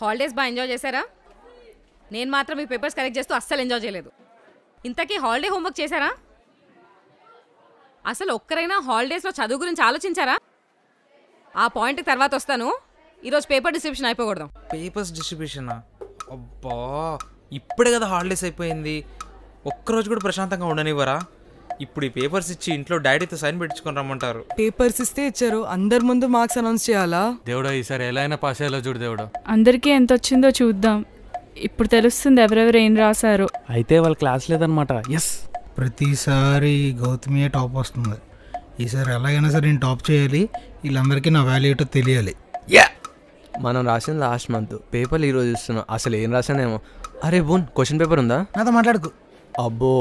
holidays బాగా enjoy చేశారా నేను మాత్రం మీ పేపర్స్ కలెక్ట్ చేస్తూ అస్సలు ఎంజాయ్ చేయలేదు ఇంతకీ హాలిడే హోంవర్క్ చేశారా అసలు ఒక్కరైనా హాలిడేస్లో చదువు గురించి ఆలోచించారా ఆ పాయింట్ తర్వాత వస్తాను ఈరోజు పేపర్ డిస్ట్రిబ్యూషన్ అయిపోకూడదు పేపర్స్ డిస్ట్రిబ్యూషనా అబ్బా ఇప్పుడే కదా హాలిడేస్ అయిపోయింది ఒక్కరోజు కూడా ప్రశాంతంగా ఉండనివ్వరా ఇప్పుడు ఈ పేపర్స్ ఇచ్చి ఇంట్లో డాడీతో సైన్ పెట్టించుకొని రమ్మంటారు పేపర్స్ ఇస్తే ఇచ్చారు అందరి ముందు మార్క్స్ అనౌన్స్ చేయాలా దేవుడా ఈసారి ఎలా అయినా పాస్ అయ్యాలో చూడు దేవుడా అందరికీ ఎంత వచ్చిందో చూద్దాం ఇప్పుడు తెలుస్తుంది ఎవరెవరు ఏం రాశారు అయితే వాళ్ళ క్లాస్ లేదనమాట ఎస్ ప్రతిసారి గౌతమియే టాప్ వస్తుంది ఈసారి ఎలాగైనా సరే నేను టాప్ చేయాలి వీళ్ళందరికీ నా వాల్యూ ఏటో తెలియాలి యా మనం రాసింది లాస్ట్ మంత్ పేపర్లు ఈరోజు ఇస్తున్నాం అసలు ఏం రాసానేమో అరే బోన్ క్వశ్చన్ పేపర్ ఉందా నాతో మాట్లాడుకు అబ్బో